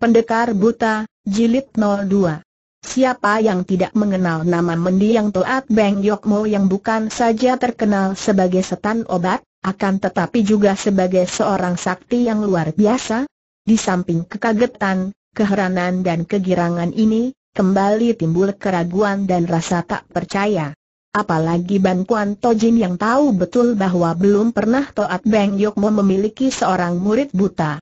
Pendekar Buta, Jilid 02 Siapa yang tidak mengenal nama mendiang Toat Beng Yokmo yang bukan saja terkenal sebagai setan obat, akan tetapi juga sebagai seorang sakti yang luar biasa? Di samping kekagetan, keheranan dan kegirangan ini, kembali timbul keraguan dan rasa tak percaya. Apalagi Ban Kuan Tojin yang tahu betul bahwa belum pernah Toat Beng Yokmo memiliki seorang murid buta.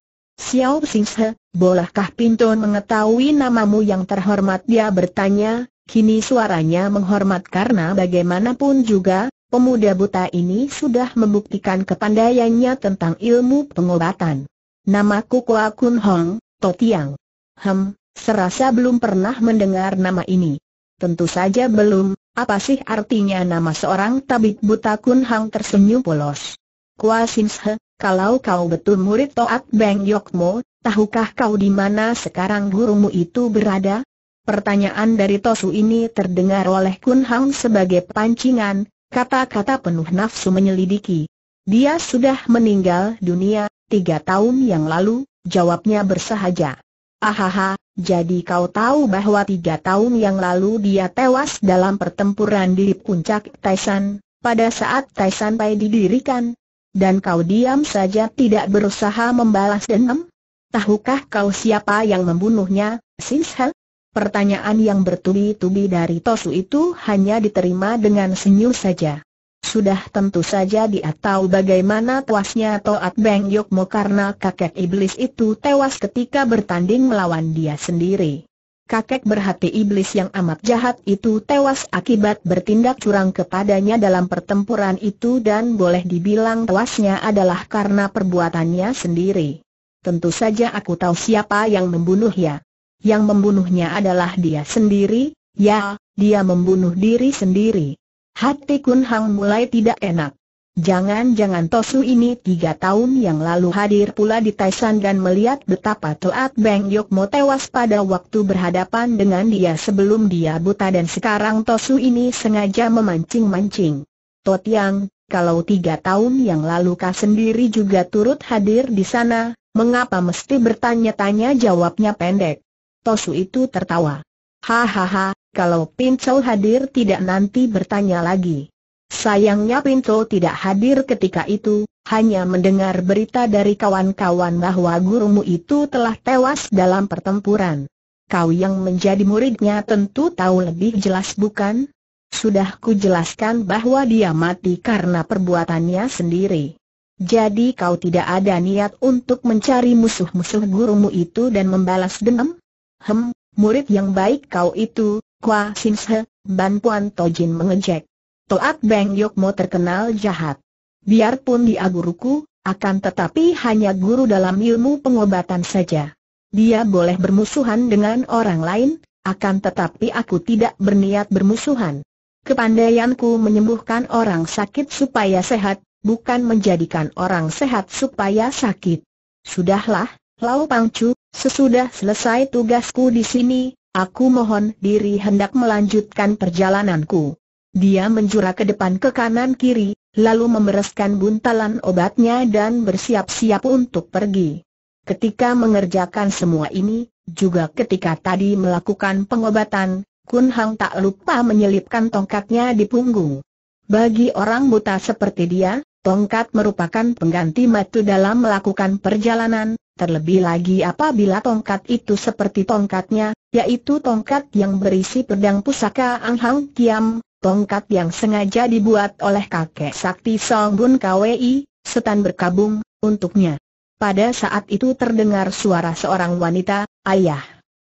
Xiao Xinghe, bolehkah Pinton mengetahui namamu yang terhormat dia bertanya, kini suaranya menghormat karena bagaimanapun juga, pemuda buta ini sudah membuktikan kepandaiannya tentang ilmu pengobatan. Namaku Kua Kun Hong, Totiang. Hem, serasa belum pernah mendengar nama ini. Tentu saja belum, apa sih artinya nama seorang tabib buta Kun Hong tersenyum polos. Kua Xinghe kalau kau betul murid Toat Beng Yokmo, tahukah kau di mana sekarang gurumu itu berada? Pertanyaan dari Tosu ini terdengar oleh Kun Hang sebagai pancingan, kata-kata penuh nafsu menyelidiki. Dia sudah meninggal dunia, tiga tahun yang lalu, jawabnya bersahaja. Ahaha, jadi kau tahu bahwa tiga tahun yang lalu dia tewas dalam pertempuran di puncak Taisan, pada saat Taisan Pai didirikan, dan kau diam saja tidak berusaha membalas dendam? Tahukah kau siapa yang membunuhnya, Sinshel? Pertanyaan yang bertubi-tubi dari Tosu itu hanya diterima dengan senyum saja. Sudah tentu saja dia tahu bagaimana tewasnya Toat Beng Yokmo karena kakek iblis itu tewas ketika bertanding melawan dia sendiri kakek berhati iblis yang amat jahat itu tewas akibat bertindak curang kepadanya dalam pertempuran itu dan boleh dibilang tewasnya adalah karena perbuatannya sendiri. Tentu saja aku tahu siapa yang membunuhnya. Yang membunuhnya adalah dia sendiri, ya, dia membunuh diri sendiri. Hati Kun Hang mulai tidak enak. Jangan-jangan Tosu ini tiga tahun yang lalu hadir pula di Taisan dan melihat betapa Toat Beng Yokmo tewas pada waktu berhadapan dengan dia sebelum dia buta dan sekarang Tosu ini sengaja memancing-mancing. Totiang, kalau tiga tahun yang lalu kau sendiri juga turut hadir di sana, mengapa mesti bertanya-tanya jawabnya pendek. Tosu itu tertawa. Hahaha, kalau Pincau hadir tidak nanti bertanya lagi. Sayangnya Pinto tidak hadir ketika itu, hanya mendengar berita dari kawan-kawan bahwa gurumu itu telah tewas dalam pertempuran. Kau yang menjadi muridnya tentu tahu lebih jelas bukan? Sudah ku jelaskan bahwa dia mati karena perbuatannya sendiri. Jadi kau tidak ada niat untuk mencari musuh-musuh gurumu itu dan membalas dendam? Hem, murid yang baik kau itu, Kwa Sinshe, Ban Puan Tojin mengejek. Toat Beng Yokmo terkenal jahat. Biarpun dia guruku, akan tetapi hanya guru dalam ilmu pengobatan saja. Dia boleh bermusuhan dengan orang lain, akan tetapi aku tidak berniat bermusuhan. Kepandaianku menyembuhkan orang sakit supaya sehat, bukan menjadikan orang sehat supaya sakit. Sudahlah, Lau Pangcu, sesudah selesai tugasku di sini, aku mohon diri hendak melanjutkan perjalananku. Dia menjura ke depan ke kanan kiri, lalu memereskan buntalan obatnya dan bersiap-siap untuk pergi. Ketika mengerjakan semua ini, juga ketika tadi melakukan pengobatan, Kun Hang tak lupa menyelipkan tongkatnya di punggung. Bagi orang buta seperti dia, tongkat merupakan pengganti matu dalam melakukan perjalanan, terlebih lagi apabila tongkat itu seperti tongkatnya, yaitu tongkat yang berisi pedang pusaka Ang Hang Kiam, tongkat yang sengaja dibuat oleh kakek sakti Song Bun Kwi, setan berkabung, untuknya. Pada saat itu terdengar suara seorang wanita, ayah.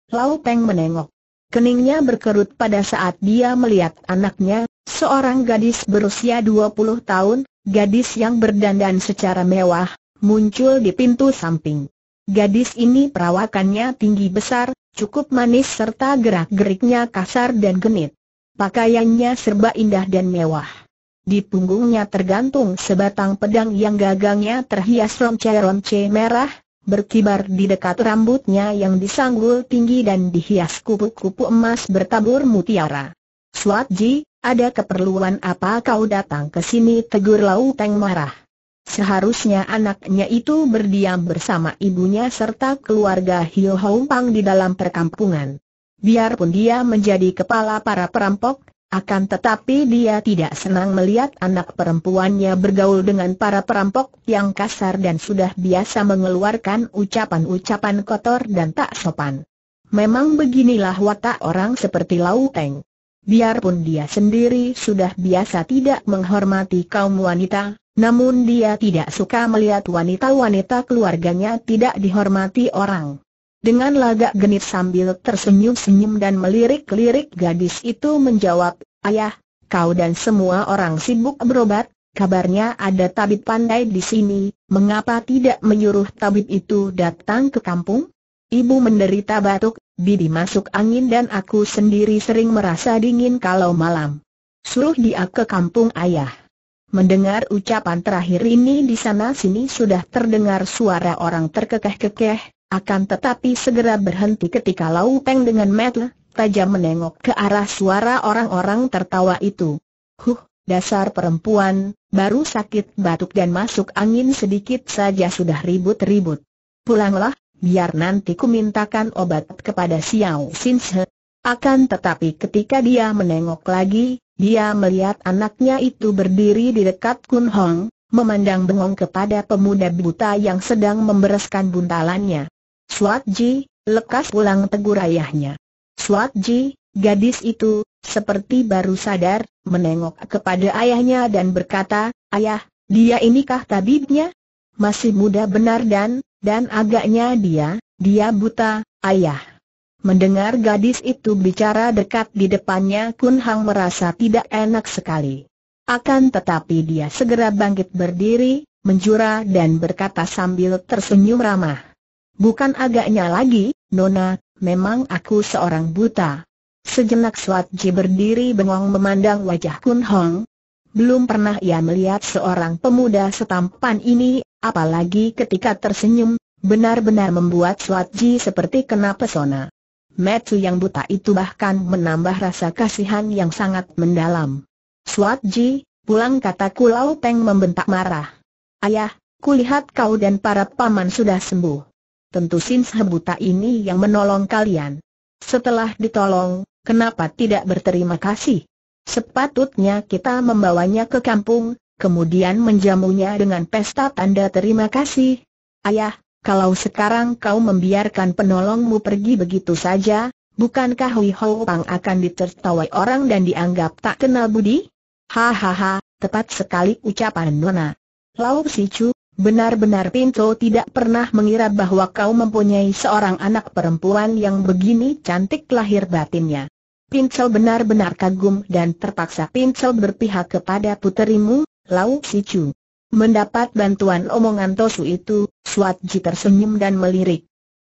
Lau Peng menengok. Keningnya berkerut pada saat dia melihat anaknya, seorang gadis berusia 20 tahun, gadis yang berdandan secara mewah, muncul di pintu samping. Gadis ini perawakannya tinggi besar, cukup manis serta gerak-geriknya kasar dan genit. Pakaiannya serba indah dan mewah. Di punggungnya tergantung sebatang pedang yang gagangnya terhias ronce-ronce merah, berkibar di dekat rambutnya yang disanggul tinggi dan dihias kupu-kupu emas bertabur mutiara. Swatji, ada keperluan apa kau datang ke sini? Tegur Lau Teng marah. Seharusnya anaknya itu berdiam bersama ibunya serta keluarga Hio Hong Pang di dalam perkampungan. Biarpun dia menjadi kepala para perampok, akan tetapi dia tidak senang melihat anak perempuannya bergaul dengan para perampok yang kasar dan sudah biasa mengeluarkan ucapan-ucapan kotor dan tak sopan. Memang beginilah watak orang seperti Lau Teng. Biarpun dia sendiri sudah biasa tidak menghormati kaum wanita, namun dia tidak suka melihat wanita-wanita keluarganya tidak dihormati orang. Dengan lagak genit sambil tersenyum-senyum dan melirik-lirik gadis itu menjawab, Ayah, kau dan semua orang sibuk berobat, kabarnya ada tabib pandai di sini, mengapa tidak menyuruh tabib itu datang ke kampung? Ibu menderita batuk, bibi masuk angin dan aku sendiri sering merasa dingin kalau malam. Suruh dia ke kampung ayah. Mendengar ucapan terakhir ini di sana sini sudah terdengar suara orang terkekeh-kekeh, akan tetapi segera berhenti ketika Lau Peng dengan mata tajam menengok ke arah suara orang-orang tertawa itu. Huh, dasar perempuan, baru sakit batuk dan masuk angin sedikit saja sudah ribut-ribut. Pulanglah, biar nanti ku mintakan obat kepada Xiao Xinshe. Akan tetapi ketika dia menengok lagi, dia melihat anaknya itu berdiri di dekat Kun Hong, memandang bengong kepada pemuda buta yang sedang membereskan buntalannya. Suat Ji, lekas pulang tegur ayahnya. Suat Ji, gadis itu, seperti baru sadar, menengok kepada ayahnya dan berkata, Ayah, dia inikah tabibnya? Masih muda benar dan, dan agaknya dia, dia buta, ayah. Mendengar gadis itu bicara dekat di depannya Kun Hang merasa tidak enak sekali. Akan tetapi dia segera bangkit berdiri, menjura dan berkata sambil tersenyum ramah. Bukan agaknya lagi, Nona, memang aku seorang buta. Sejenak Suat Ji berdiri bengong memandang wajah Kun Hong. Belum pernah ia melihat seorang pemuda setampan ini, apalagi ketika tersenyum, benar-benar membuat Suat Ji seperti kena pesona. Metsu yang buta itu bahkan menambah rasa kasihan yang sangat mendalam. Suat Ji, pulang kata Kulau Peng membentak marah. Ayah, kulihat kau dan para paman sudah sembuh tentu Sin Sebuta ini yang menolong kalian. Setelah ditolong, kenapa tidak berterima kasih? Sepatutnya kita membawanya ke kampung, kemudian menjamunya dengan pesta tanda terima kasih. Ayah, kalau sekarang kau membiarkan penolongmu pergi begitu saja, bukankah Hui Ho Pang akan ditertawai orang dan dianggap tak kenal budi? Hahaha, tepat sekali ucapan Nona. Lau Si Chu Benar-benar Pinto tidak pernah mengira bahwa kau mempunyai seorang anak perempuan yang begini cantik lahir batinnya. Pinto benar-benar kagum dan terpaksa Pinto berpihak kepada puterimu, Lau Sicu. Mendapat bantuan omongan Tosu itu, Swatji tersenyum dan melirik.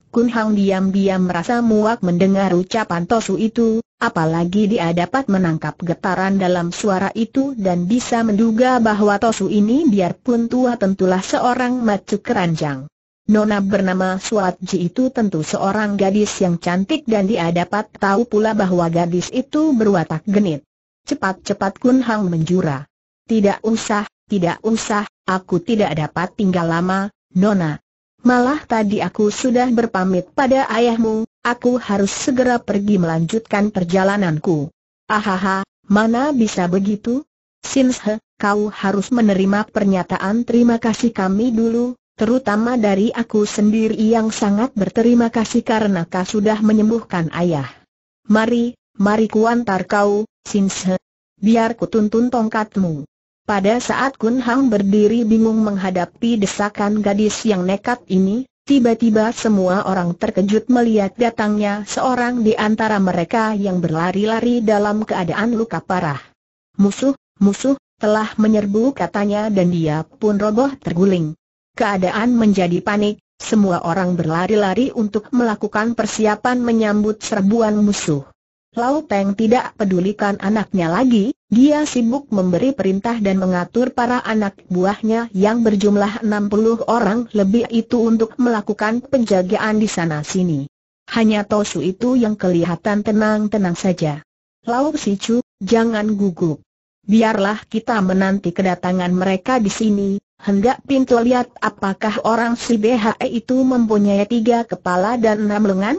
Kun Hang diam-diam merasa muak mendengar ucapan Tosu itu, apalagi dia dapat menangkap getaran dalam suara itu dan bisa menduga bahwa Tosu ini biarpun tua tentulah seorang macu keranjang. Nona bernama Suat Ji itu tentu seorang gadis yang cantik dan dia dapat tahu pula bahwa gadis itu berwatak genit. Cepat-cepat Kun Hang menjura. Tidak usah, tidak usah, aku tidak dapat tinggal lama, Nona, malah tadi aku sudah berpamit pada ayahmu, aku harus segera pergi melanjutkan perjalananku. Ahaha, mana bisa begitu? Sinshe, kau harus menerima pernyataan terima kasih kami dulu, terutama dari aku sendiri yang sangat berterima kasih karena kau sudah menyembuhkan ayah. Mari, mari kuantar kau, Sinshe. Biar tuntun tongkatmu. Pada saat Kun Hang berdiri bingung menghadapi desakan gadis yang nekat ini, tiba-tiba semua orang terkejut melihat datangnya seorang di antara mereka yang berlari-lari dalam keadaan luka parah. Musuh, musuh, telah menyerbu katanya dan dia pun roboh terguling. Keadaan menjadi panik, semua orang berlari-lari untuk melakukan persiapan menyambut serbuan musuh. Lau Peng tidak pedulikan anaknya lagi, dia sibuk memberi perintah dan mengatur para anak buahnya yang berjumlah 60 orang lebih itu untuk melakukan penjagaan di sana-sini. Hanya Tosu itu yang kelihatan tenang-tenang saja. Lau Sicu, jangan gugup. Biarlah kita menanti kedatangan mereka di sini, hendak pintu lihat apakah orang si BHE itu mempunyai tiga kepala dan enam lengan?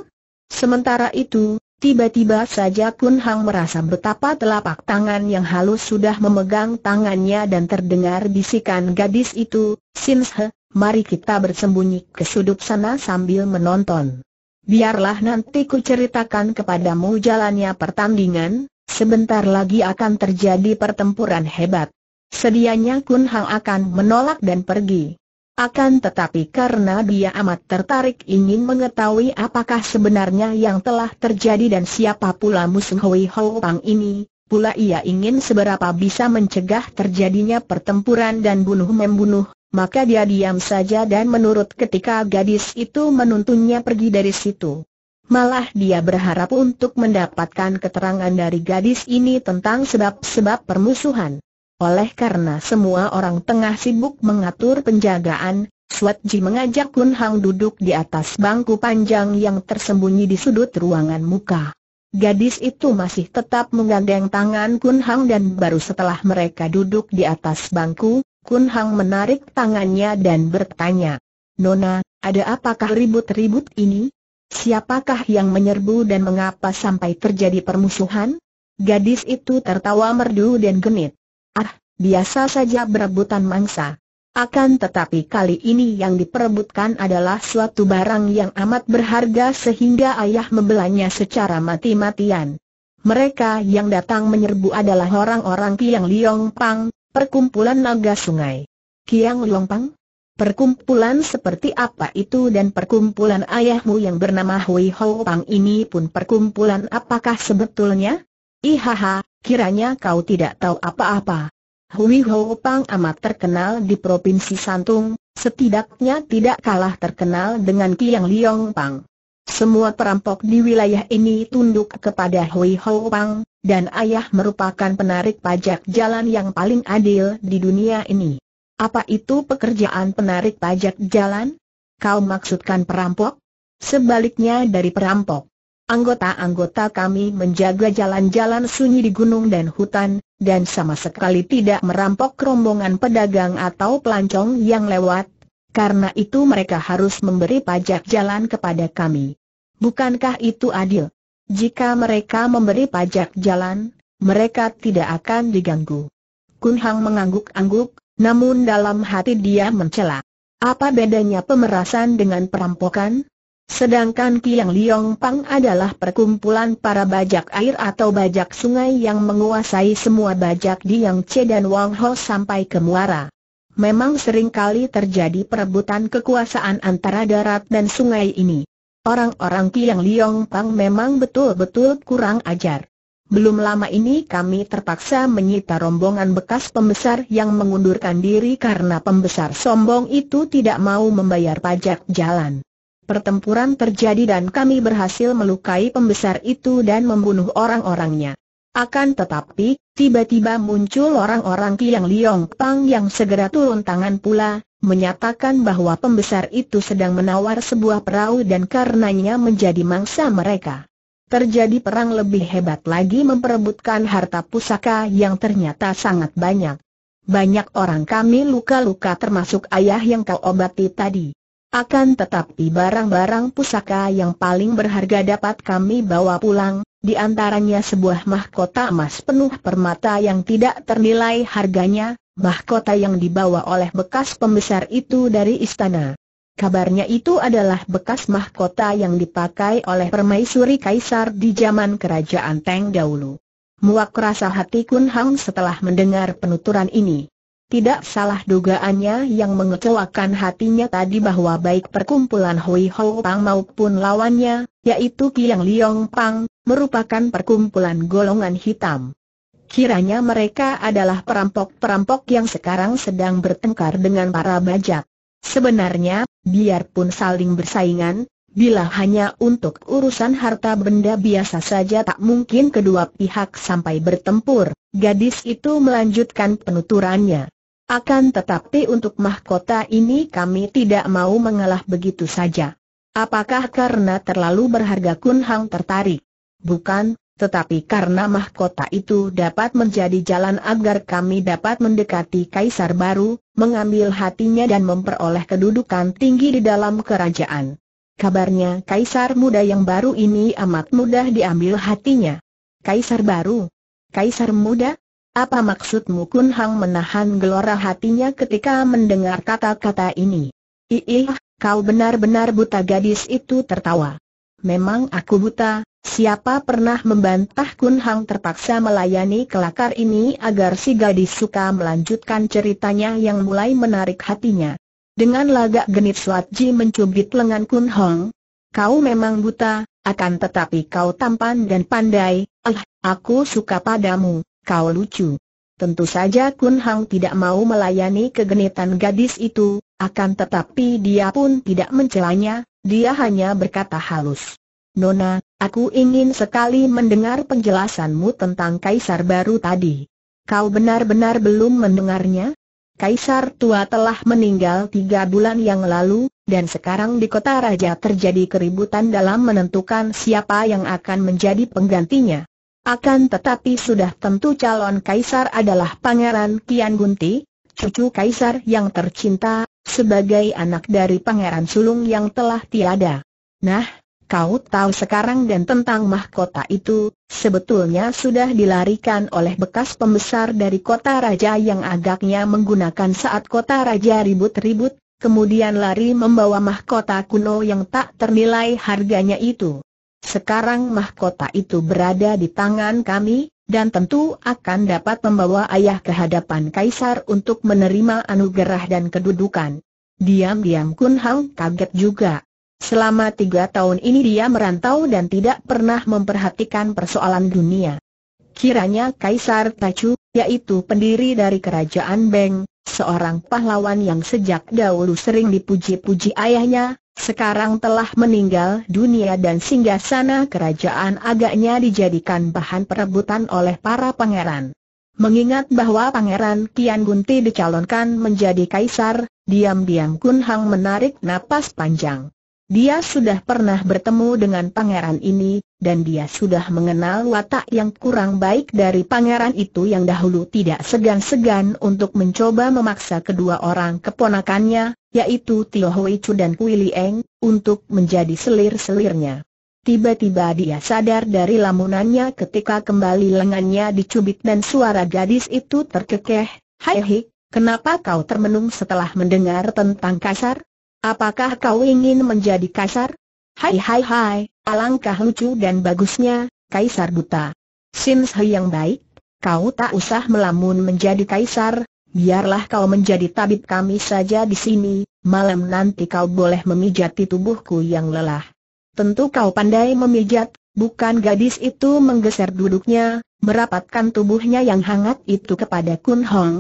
Sementara itu, Tiba-tiba saja Kun Hang merasa betapa telapak tangan yang halus sudah memegang tangannya dan terdengar bisikan gadis itu, Simshe, mari kita bersembunyi ke sudut sana sambil menonton. Biarlah nanti ku ceritakan kepadamu jalannya pertandingan, sebentar lagi akan terjadi pertempuran hebat. Sedianya Kun Hang akan menolak dan pergi. Akan tetapi karena dia amat tertarik ingin mengetahui apakah sebenarnya yang telah terjadi dan siapa pula musuh Hui Ho Pang ini, pula ia ingin seberapa bisa mencegah terjadinya pertempuran dan bunuh-membunuh, maka dia diam saja dan menurut ketika gadis itu menuntunnya pergi dari situ. Malah dia berharap untuk mendapatkan keterangan dari gadis ini tentang sebab-sebab permusuhan. Oleh karena semua orang tengah sibuk mengatur penjagaan, Swat Ji mengajak Kun Hang duduk di atas bangku panjang yang tersembunyi di sudut ruangan muka. Gadis itu masih tetap menggandeng tangan Kun Hang dan baru setelah mereka duduk di atas bangku, Kun Hang menarik tangannya dan bertanya, Nona, ada apakah ribut-ribut ini? Siapakah yang menyerbu dan mengapa sampai terjadi permusuhan? Gadis itu tertawa merdu dan genit biasa saja berebutan mangsa. Akan tetapi kali ini yang diperebutkan adalah suatu barang yang amat berharga sehingga ayah membelanya secara mati-matian. Mereka yang datang menyerbu adalah orang-orang Kiang Liong Pang, perkumpulan naga sungai. Kiang Liong Pang? Perkumpulan seperti apa itu dan perkumpulan ayahmu yang bernama Hui Ho Pang ini pun perkumpulan apakah sebetulnya? Ihaha, kiranya kau tidak tahu apa-apa. Hui Hou Pang amat terkenal di Provinsi Santung, setidaknya tidak kalah terkenal dengan Kiang Liong Pang. Semua perampok di wilayah ini tunduk kepada Hui Hou Pang, dan ayah merupakan penarik pajak jalan yang paling adil di dunia ini. Apa itu pekerjaan penarik pajak jalan? Kau maksudkan perampok? Sebaliknya dari perampok. Anggota-anggota kami menjaga jalan-jalan sunyi di gunung dan hutan, dan sama sekali tidak merampok rombongan pedagang atau pelancong yang lewat, karena itu mereka harus memberi pajak jalan kepada kami. Bukankah itu adil? Jika mereka memberi pajak jalan, mereka tidak akan diganggu. Kun Hang mengangguk-angguk, namun dalam hati dia mencela. Apa bedanya pemerasan dengan perampokan? Sedangkan Kiang Liong Pang adalah perkumpulan para bajak air atau bajak sungai yang menguasai semua bajak di Yang Che dan Wang Ho sampai ke muara. Memang seringkali terjadi perebutan kekuasaan antara darat dan sungai ini. Orang-orang Kiang Liong Pang memang betul-betul kurang ajar. Belum lama ini kami terpaksa menyita rombongan bekas pembesar yang mengundurkan diri karena pembesar sombong itu tidak mau membayar pajak jalan. Pertempuran terjadi dan kami berhasil melukai pembesar itu dan membunuh orang-orangnya. Akan tetapi, tiba-tiba muncul orang-orang Kiang Liong Pang yang segera turun tangan pula, menyatakan bahwa pembesar itu sedang menawar sebuah perahu dan karenanya menjadi mangsa mereka. Terjadi perang lebih hebat lagi memperebutkan harta pusaka yang ternyata sangat banyak. Banyak orang kami luka-luka termasuk ayah yang kau obati tadi. Akan tetapi barang-barang pusaka yang paling berharga dapat kami bawa pulang, di antaranya sebuah mahkota emas penuh permata yang tidak ternilai harganya, mahkota yang dibawa oleh bekas pembesar itu dari istana. Kabarnya itu adalah bekas mahkota yang dipakai oleh permaisuri kaisar di zaman kerajaan Teng dahulu. Muak rasa hati Kun Hang setelah mendengar penuturan ini. Tidak salah dugaannya yang mengecewakan hatinya tadi bahwa baik perkumpulan Hui Ho Pang maupun lawannya, yaitu Kiang Liong Pang, merupakan perkumpulan golongan hitam. Kiranya mereka adalah perampok-perampok yang sekarang sedang bertengkar dengan para bajak. Sebenarnya, biarpun saling bersaingan, bila hanya untuk urusan harta benda biasa saja tak mungkin kedua pihak sampai bertempur, gadis itu melanjutkan penuturannya. Akan tetapi untuk mahkota ini kami tidak mau mengalah begitu saja. Apakah karena terlalu berharga Kun Hang tertarik? Bukan, tetapi karena mahkota itu dapat menjadi jalan agar kami dapat mendekati kaisar baru, mengambil hatinya dan memperoleh kedudukan tinggi di dalam kerajaan. Kabarnya kaisar muda yang baru ini amat mudah diambil hatinya. Kaisar baru? Kaisar muda? Apa maksudmu Kun Hang menahan gelora hatinya ketika mendengar kata-kata ini? Iih, kau benar-benar buta gadis itu tertawa. Memang aku buta, siapa pernah membantah Kun Hang terpaksa melayani kelakar ini agar si gadis suka melanjutkan ceritanya yang mulai menarik hatinya. Dengan lagak genit Suat Ji mencubit lengan Kun Hang. Kau memang buta, akan tetapi kau tampan dan pandai, ah, aku suka padamu kau lucu. Tentu saja Kun Hang tidak mau melayani kegenitan gadis itu, akan tetapi dia pun tidak mencelanya, dia hanya berkata halus. Nona, aku ingin sekali mendengar penjelasanmu tentang kaisar baru tadi. Kau benar-benar belum mendengarnya? Kaisar tua telah meninggal tiga bulan yang lalu, dan sekarang di kota raja terjadi keributan dalam menentukan siapa yang akan menjadi penggantinya. Akan tetapi sudah tentu calon kaisar adalah Pangeran Kian Gunti, cucu kaisar yang tercinta, sebagai anak dari pangeran sulung yang telah tiada. Nah, kau tahu sekarang dan tentang mahkota itu, sebetulnya sudah dilarikan oleh bekas pembesar dari kota raja yang agaknya menggunakan saat kota raja ribut-ribut, kemudian lari membawa mahkota kuno yang tak ternilai harganya itu. Sekarang mahkota itu berada di tangan kami, dan tentu akan dapat membawa ayah ke hadapan kaisar untuk menerima anugerah dan kedudukan. Diam-diam Kun Hang kaget juga. Selama tiga tahun ini dia merantau dan tidak pernah memperhatikan persoalan dunia. Kiranya Kaisar Tachu, yaitu pendiri dari Kerajaan Beng, seorang pahlawan yang sejak dahulu sering dipuji-puji ayahnya, sekarang telah meninggal dunia dan singgah sana kerajaan agaknya dijadikan bahan perebutan oleh para pangeran. Mengingat bahwa Pangeran Kian Gunti dicalonkan menjadi kaisar, diam-diam Kun Hang menarik napas panjang. Dia sudah pernah bertemu dengan pangeran ini, dan dia sudah mengenal watak yang kurang baik dari pangeran itu yang dahulu tidak segan-segan untuk mencoba memaksa kedua orang keponakannya, yaitu Tio Hui Chu dan Kui Lieng, untuk menjadi selir-selirnya. Tiba-tiba dia sadar dari lamunannya ketika kembali lengannya dicubit dan suara gadis itu terkekeh, Hai Hik, kenapa kau termenung setelah mendengar tentang kasar? Apakah kau ingin menjadi kaisar? Hai hai hai, alangkah lucu dan bagusnya, kaisar buta. Sims hai yang baik, kau tak usah melamun menjadi kaisar, biarlah kau menjadi tabib kami saja di sini, malam nanti kau boleh memijati tubuhku yang lelah. Tentu kau pandai memijat, bukan gadis itu menggeser duduknya, merapatkan tubuhnya yang hangat itu kepada Kun Hong,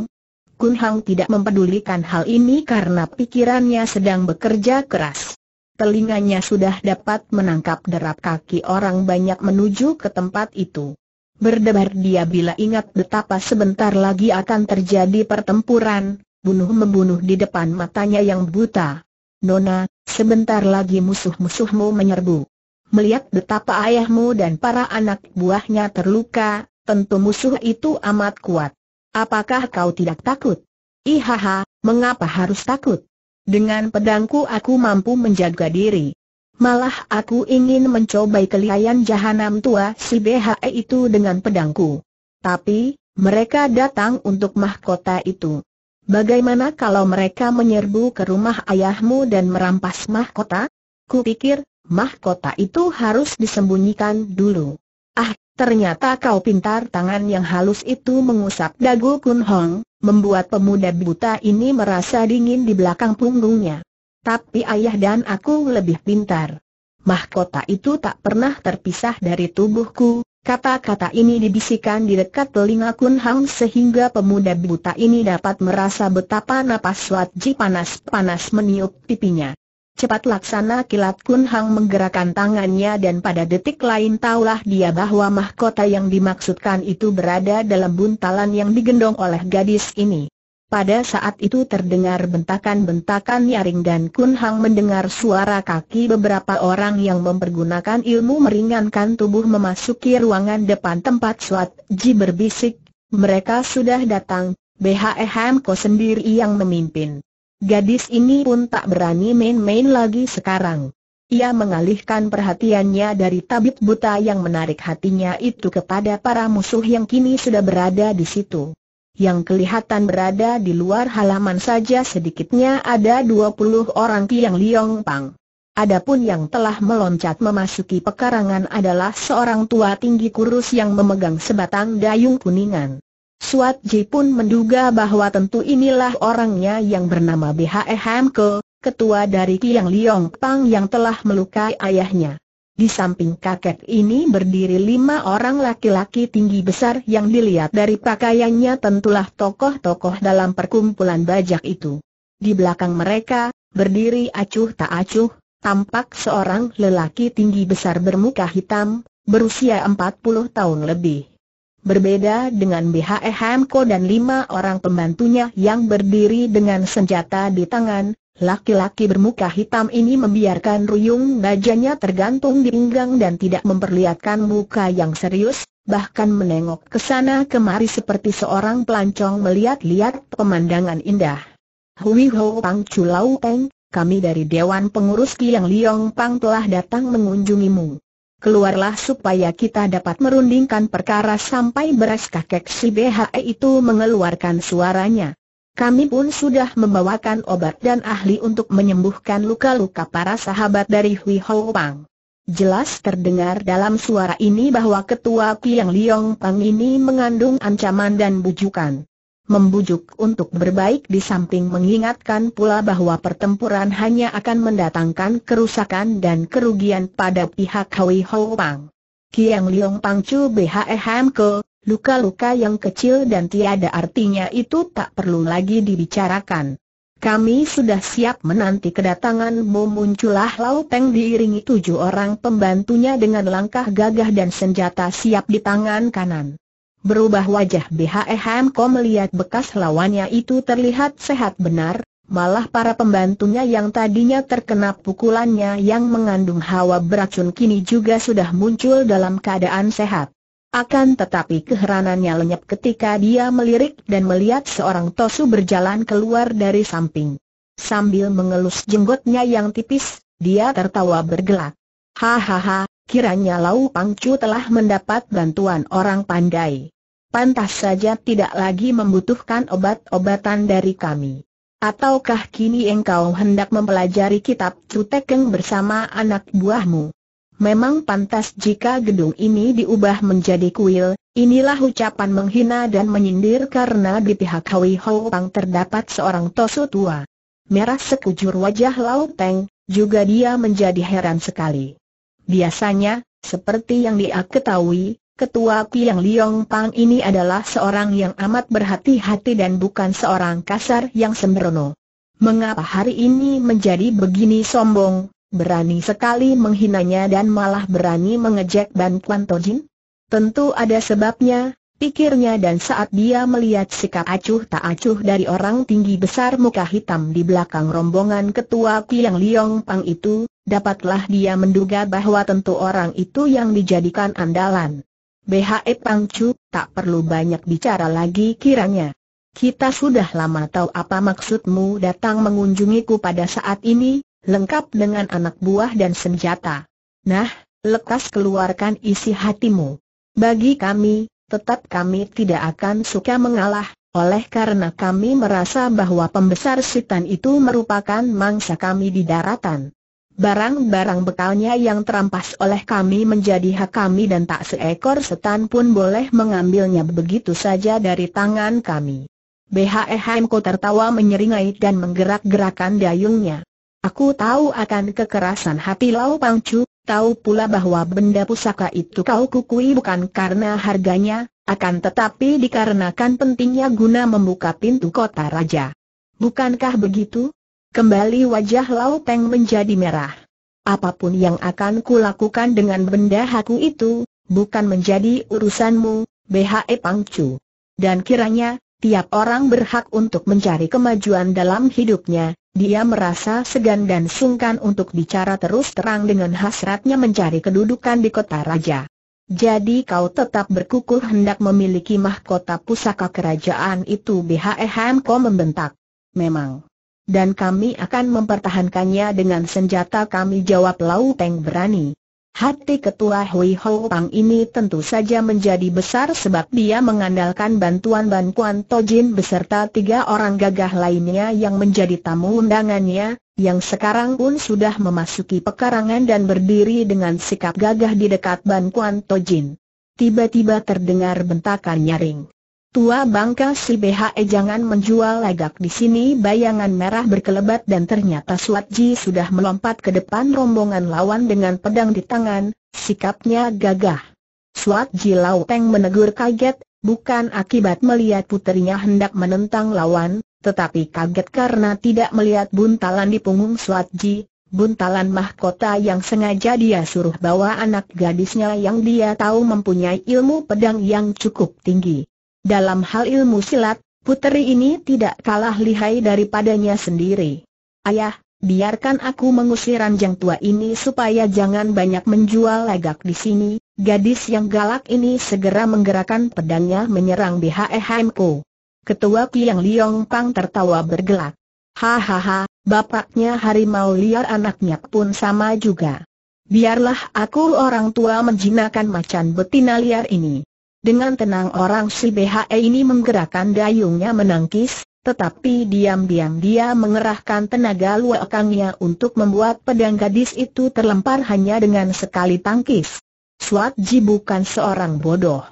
Kun Hang tidak mempedulikan hal ini karena pikirannya sedang bekerja keras. Telinganya sudah dapat menangkap derap kaki orang banyak menuju ke tempat itu. Berdebar dia bila ingat betapa sebentar lagi akan terjadi pertempuran, bunuh-membunuh di depan matanya yang buta. Nona, sebentar lagi musuh-musuhmu menyerbu. Melihat betapa ayahmu dan para anak buahnya terluka, tentu musuh itu amat kuat. Apakah kau tidak takut? Ihaha, mengapa harus takut? Dengan pedangku aku mampu menjaga diri. Malah aku ingin mencobai kelihayan jahanam tua si BHE itu dengan pedangku. Tapi, mereka datang untuk mahkota itu. Bagaimana kalau mereka menyerbu ke rumah ayahmu dan merampas mahkota? Kupikir, mahkota itu harus disembunyikan dulu. Ah, Ternyata kau pintar tangan yang halus itu mengusap dagu Kun Hong, membuat pemuda buta ini merasa dingin di belakang punggungnya. Tapi ayah dan aku lebih pintar. Mahkota itu tak pernah terpisah dari tubuhku, kata-kata ini dibisikkan di dekat telinga Kun Hong sehingga pemuda buta ini dapat merasa betapa napas Wat Ji panas-panas meniup pipinya. Cepat laksana kilat Kun Hang menggerakkan tangannya dan pada detik lain taulah dia bahwa mahkota yang dimaksudkan itu berada dalam buntalan yang digendong oleh gadis ini. Pada saat itu terdengar bentakan-bentakan nyaring dan Kun Hang mendengar suara kaki beberapa orang yang mempergunakan ilmu meringankan tubuh memasuki ruangan depan tempat Suat Ji berbisik, mereka sudah datang, BHE ko sendiri yang memimpin. Gadis ini pun tak berani main-main lagi sekarang. Ia mengalihkan perhatiannya dari tabib buta yang menarik hatinya itu kepada para musuh yang kini sudah berada di situ. Yang kelihatan berada di luar halaman saja sedikitnya ada 20 orang Tiang Liong Pang. Adapun yang telah meloncat memasuki pekarangan adalah seorang tua tinggi kurus yang memegang sebatang dayung kuningan. Suat Ji pun menduga bahwa tentu inilah orangnya yang bernama BHE Hamke, ketua dari Kiang Liong Pang yang telah melukai ayahnya. Di samping kakek ini berdiri lima orang laki-laki tinggi besar yang dilihat dari pakaiannya tentulah tokoh-tokoh dalam perkumpulan bajak itu. Di belakang mereka, berdiri acuh tak acuh, tampak seorang lelaki tinggi besar bermuka hitam, berusia 40 tahun lebih. Berbeda dengan BHE Hamko dan lima orang pembantunya yang berdiri dengan senjata di tangan, laki-laki bermuka hitam ini membiarkan ruyung bajanya tergantung di pinggang dan tidak memperlihatkan muka yang serius, bahkan menengok ke sana kemari seperti seorang pelancong melihat-lihat pemandangan indah. Hui Ho Pang Chulau Peng, kami dari Dewan Pengurus Kiang Liong Pang telah datang mengunjungimu keluarlah supaya kita dapat merundingkan perkara sampai beras kakek si BHE itu mengeluarkan suaranya. Kami pun sudah membawakan obat dan ahli untuk menyembuhkan luka-luka para sahabat dari Hui Hou Pang. Jelas terdengar dalam suara ini bahwa ketua Qiang Liong Pang ini mengandung ancaman dan bujukan membujuk untuk berbaik di samping mengingatkan pula bahwa pertempuran hanya akan mendatangkan kerusakan dan kerugian pada pihak Hui Ho Pang. Kiang Liong Pang Chu luka-luka yang kecil dan tiada artinya itu tak perlu lagi dibicarakan. Kami sudah siap menanti kedatangan Bo muncullah Lau Peng diiringi tujuh orang pembantunya dengan langkah gagah dan senjata siap di tangan kanan. Berubah wajah BHM e Ko melihat bekas lawannya itu terlihat sehat benar, malah para pembantunya yang tadinya terkena pukulannya yang mengandung hawa beracun kini juga sudah muncul dalam keadaan sehat. Akan tetapi keheranannya lenyap ketika dia melirik dan melihat seorang Tosu berjalan keluar dari samping. Sambil mengelus jenggotnya yang tipis, dia tertawa bergelak. Hahaha, kiranya Lau Pangcu telah mendapat bantuan orang pandai. Pantas saja tidak lagi membutuhkan obat-obatan dari kami. Ataukah kini engkau hendak mempelajari kitab Cutekeng bersama anak buahmu? Memang pantas jika gedung ini diubah menjadi kuil, inilah ucapan menghina dan menyindir karena di pihak Hui Hou Pang terdapat seorang tosu tua. Merah sekujur wajah Lau Teng, juga dia menjadi heran sekali. Biasanya, seperti yang dia ketahui, Ketua Piang Liong Pang ini adalah seorang yang amat berhati-hati dan bukan seorang kasar yang sembrono. Mengapa hari ini menjadi begini sombong, berani sekali menghinanya dan malah berani mengejek Ban Kuan Tojin? Tentu ada sebabnya, pikirnya dan saat dia melihat sikap acuh tak acuh dari orang tinggi besar muka hitam di belakang rombongan ketua Tiang Liong Pang itu, dapatlah dia menduga bahwa tentu orang itu yang dijadikan andalan. BHE Pang Chu, tak perlu banyak bicara lagi kiranya. Kita sudah lama tahu apa maksudmu datang mengunjungiku pada saat ini, lengkap dengan anak buah dan senjata. Nah, lekas keluarkan isi hatimu. Bagi kami, tetap kami tidak akan suka mengalah, oleh karena kami merasa bahwa pembesar setan itu merupakan mangsa kami di daratan. Barang-barang bekalnya yang terampas oleh kami menjadi hak kami dan tak seekor setan pun boleh mengambilnya begitu saja dari tangan kami. BHE tertawa menyeringai dan menggerak-gerakan dayungnya. Aku tahu akan kekerasan hati Lau Pangcu, Tahu pula bahwa benda pusaka itu kau kukui bukan karena harganya, akan tetapi dikarenakan pentingnya guna membuka pintu kota raja. Bukankah begitu? Kembali wajah Lau Peng menjadi merah. Apapun yang akan kulakukan dengan benda haku itu, bukan menjadi urusanmu, BHE Pangcu. Dan kiranya, tiap orang berhak untuk mencari kemajuan dalam hidupnya, dia merasa segan dan sungkan untuk bicara terus terang dengan hasratnya mencari kedudukan di kota raja. Jadi kau tetap berkukuh hendak memiliki mahkota pusaka kerajaan itu BHM e kau membentak. Memang. Dan kami akan mempertahankannya dengan senjata kami jawab Lau Teng berani. Hati ketua Hui Ho Pang ini tentu saja menjadi besar sebab dia mengandalkan bantuan Bantuan Tojin beserta tiga orang gagah lainnya yang menjadi tamu undangannya, yang sekarang pun sudah memasuki pekarangan dan berdiri dengan sikap gagah di dekat Bantuan Tojin. Tiba-tiba terdengar bentakan nyaring. Tua bangka si BHE jangan menjual lagak di sini bayangan merah berkelebat dan ternyata Suat Ji sudah melompat ke depan rombongan lawan dengan pedang di tangan, sikapnya gagah. Suat Ji Lau Teng menegur kaget, bukan akibat melihat puterinya hendak menentang lawan, tetapi kaget karena tidak melihat buntalan di punggung Suat Ji, buntalan mahkota yang sengaja dia suruh bawa anak gadisnya yang dia tahu mempunyai ilmu pedang yang cukup tinggi. Dalam hal ilmu silat, puteri ini tidak kalah lihai daripadanya sendiri. Ayah, biarkan aku mengusir ranjang tua ini supaya jangan banyak menjual legak di sini. Gadis yang galak ini segera menggerakkan pedangnya menyerang BHE Hamko. Ketua Kiang Liong Pang tertawa bergelak. Hahaha, bapaknya harimau liar anaknya pun sama juga. Biarlah aku orang tua menjinakkan macan betina liar ini. Dengan tenang orang si BHE ini menggerakkan dayungnya menangkis, tetapi diam-diam dia mengerahkan tenaga luakangnya untuk membuat pedang gadis itu terlempar hanya dengan sekali tangkis. Suat Ji bukan seorang bodoh.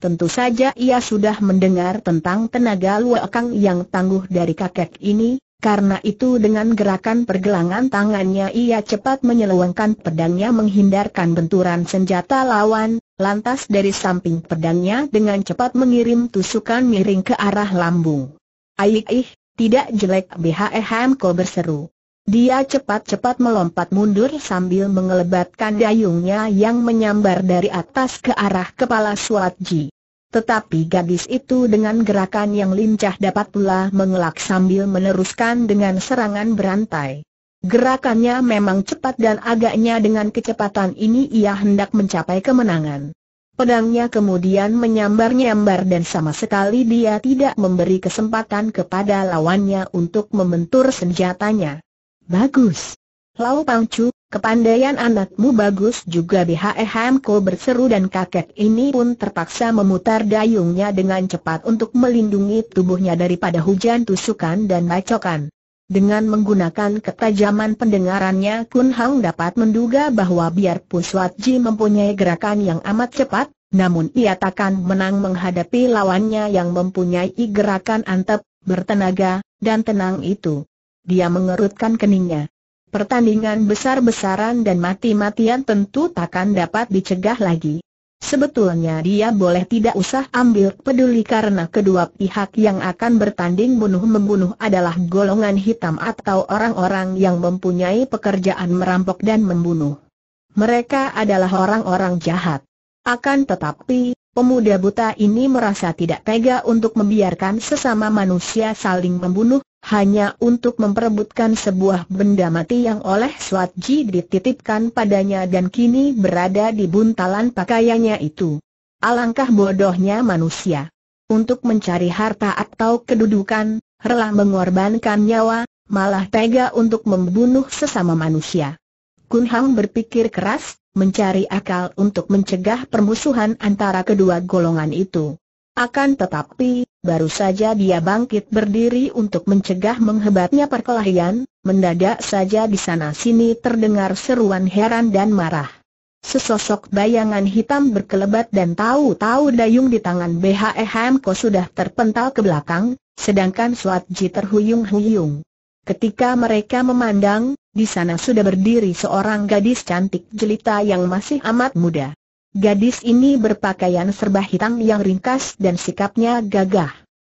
Tentu saja ia sudah mendengar tentang tenaga luakang yang tangguh dari kakek ini, karena itu dengan gerakan pergelangan tangannya ia cepat menyeluangkan pedangnya menghindarkan benturan senjata lawan, Lantas dari samping pedangnya dengan cepat mengirim tusukan miring ke arah lambung. Aih, ih, tidak jelek BHM ko berseru. Dia cepat-cepat melompat mundur sambil mengelebatkan dayungnya yang menyambar dari atas ke arah kepala Suatji. Tetapi gadis itu dengan gerakan yang lincah dapat pula mengelak sambil meneruskan dengan serangan berantai. Gerakannya memang cepat dan agaknya dengan kecepatan ini ia hendak mencapai kemenangan. Pedangnya kemudian menyambar-nyambar dan sama sekali dia tidak memberi kesempatan kepada lawannya untuk membentur senjatanya. Bagus. Lau Pangcu, kepandaian anakmu bagus juga BHM Ko berseru dan kakek ini pun terpaksa memutar dayungnya dengan cepat untuk melindungi tubuhnya daripada hujan tusukan dan bacokan. Dengan menggunakan ketajaman pendengarannya Kun Hang dapat menduga bahwa biarpun Suat Ji mempunyai gerakan yang amat cepat, namun ia takkan menang menghadapi lawannya yang mempunyai gerakan antep, bertenaga, dan tenang itu. Dia mengerutkan keningnya. Pertandingan besar-besaran dan mati-matian tentu takkan dapat dicegah lagi. Sebetulnya dia boleh tidak usah ambil peduli karena kedua pihak yang akan bertanding bunuh-membunuh adalah golongan hitam atau orang-orang yang mempunyai pekerjaan merampok dan membunuh. Mereka adalah orang-orang jahat. Akan tetapi, pemuda buta ini merasa tidak tega untuk membiarkan sesama manusia saling membunuh, hanya untuk memperebutkan sebuah benda mati yang oleh Swat Ji dititipkan padanya dan kini berada di buntalan pakaiannya itu. Alangkah bodohnya manusia. Untuk mencari harta atau kedudukan, rela mengorbankan nyawa, malah tega untuk membunuh sesama manusia. Kun Hang berpikir keras, mencari akal untuk mencegah permusuhan antara kedua golongan itu. Akan tetapi, baru saja dia bangkit berdiri untuk mencegah menghebatnya perkelahian, mendadak saja di sana-sini terdengar seruan heran dan marah. Sesosok bayangan hitam berkelebat dan tahu-tahu dayung di tangan BHEHM sudah terpental ke belakang, sedangkan Swatji terhuyung-huyung. Ketika mereka memandang, di sana sudah berdiri seorang gadis cantik jelita yang masih amat muda. Gadis ini berpakaian serba hitam yang ringkas dan sikapnya gagah.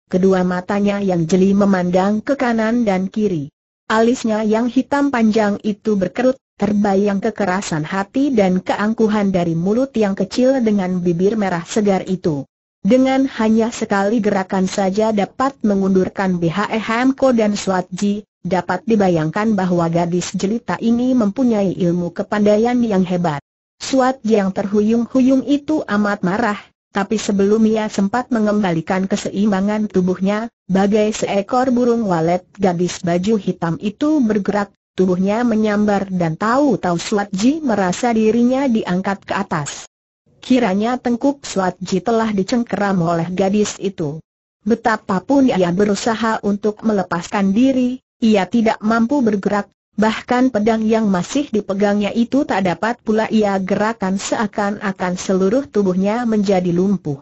Kedua matanya yang jeli memandang ke kanan dan kiri. Alisnya yang hitam panjang itu berkerut, terbayang kekerasan hati dan keangkuhan dari mulut yang kecil dengan bibir merah segar itu. Dengan hanya sekali gerakan saja dapat mengundurkan BHM Ko dan Ji, dapat dibayangkan bahwa gadis jelita ini mempunyai ilmu kepandaian yang hebat. Suat yang terhuyung-huyung itu amat marah, tapi sebelum ia sempat mengembalikan keseimbangan tubuhnya, bagai seekor burung walet gadis baju hitam itu bergerak, tubuhnya menyambar dan tahu-tahu Suat Ji merasa dirinya diangkat ke atas. Kiranya tengkuk Suat Ji telah dicengkeram oleh gadis itu. Betapapun ia berusaha untuk melepaskan diri, ia tidak mampu bergerak, Bahkan pedang yang masih dipegangnya itu tak dapat pula ia gerakan seakan-akan seluruh tubuhnya menjadi lumpuh.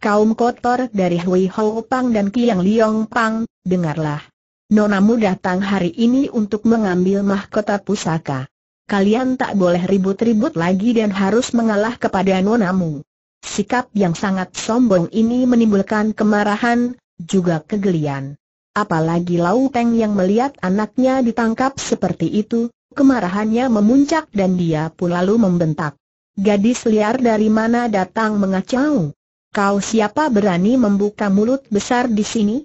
Kaum kotor dari Hui Ho Pang dan Kiang Liong Pang, dengarlah. Nonamu datang hari ini untuk mengambil mahkota pusaka. Kalian tak boleh ribut-ribut lagi dan harus mengalah kepada nonamu. Sikap yang sangat sombong ini menimbulkan kemarahan, juga kegelian. Apalagi Lau Peng yang melihat anaknya ditangkap seperti itu, kemarahannya memuncak dan dia pun lalu membentak. Gadis liar dari mana datang mengacau? Kau siapa berani membuka mulut besar di sini?